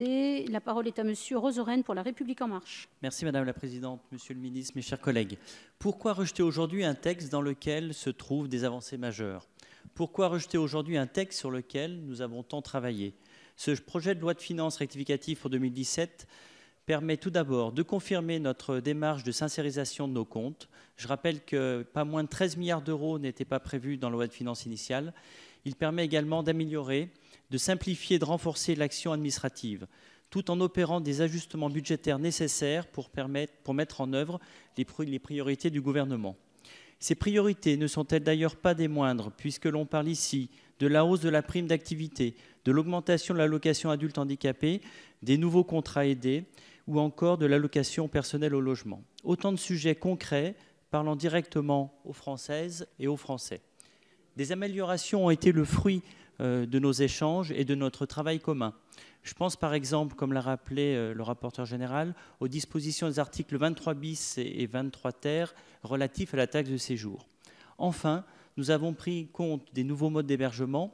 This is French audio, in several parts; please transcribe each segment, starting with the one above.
la parole est à Monsieur Rosoren pour La République en marche. Merci Madame la Présidente, Monsieur le Ministre, mes chers collègues. Pourquoi rejeter aujourd'hui un texte dans lequel se trouvent des avancées majeures Pourquoi rejeter aujourd'hui un texte sur lequel nous avons tant travaillé Ce projet de loi de finances rectificative pour 2017 permet tout d'abord de confirmer notre démarche de sincérisation de nos comptes. Je rappelle que pas moins de 13 milliards d'euros n'étaient pas prévus dans la loi de finances initiale. Il permet également d'améliorer, de simplifier de renforcer l'action administrative, tout en opérant des ajustements budgétaires nécessaires pour, permettre, pour mettre en œuvre les, les priorités du gouvernement. Ces priorités ne sont-elles d'ailleurs pas des moindres, puisque l'on parle ici de la hausse de la prime d'activité, de l'augmentation de l'allocation adulte handicapé, des nouveaux contrats aidés, ou encore de l'allocation personnelle au logement. Autant de sujets concrets parlant directement aux Françaises et aux Français. Des améliorations ont été le fruit euh, de nos échanges et de notre travail commun. Je pense par exemple, comme l'a rappelé euh, le rapporteur général, aux dispositions des articles 23 bis et 23 ter relatifs à la taxe de séjour. Enfin, nous avons pris compte des nouveaux modes d'hébergement.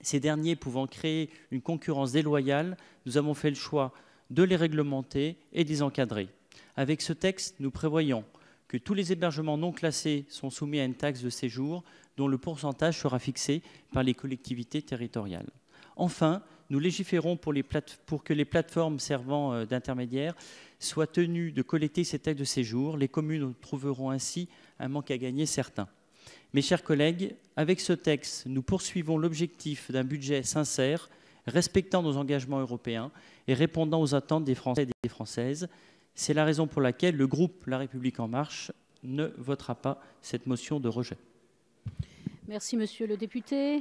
Ces derniers pouvant créer une concurrence déloyale, nous avons fait le choix de les réglementer et de les encadrer. Avec ce texte, nous prévoyons que tous les hébergements non classés sont soumis à une taxe de séjour dont le pourcentage sera fixé par les collectivités territoriales. Enfin, nous légiférons pour, pour que les plateformes servant euh, d'intermédiaires soient tenues de collecter ces taxes de séjour. Les communes trouveront ainsi un manque à gagner certain. Mes chers collègues, avec ce texte, nous poursuivons l'objectif d'un budget sincère, respectant nos engagements européens et répondant aux attentes des Français et des Françaises. C'est la raison pour laquelle le groupe La République en marche ne votera pas cette motion de rejet. Merci monsieur le député.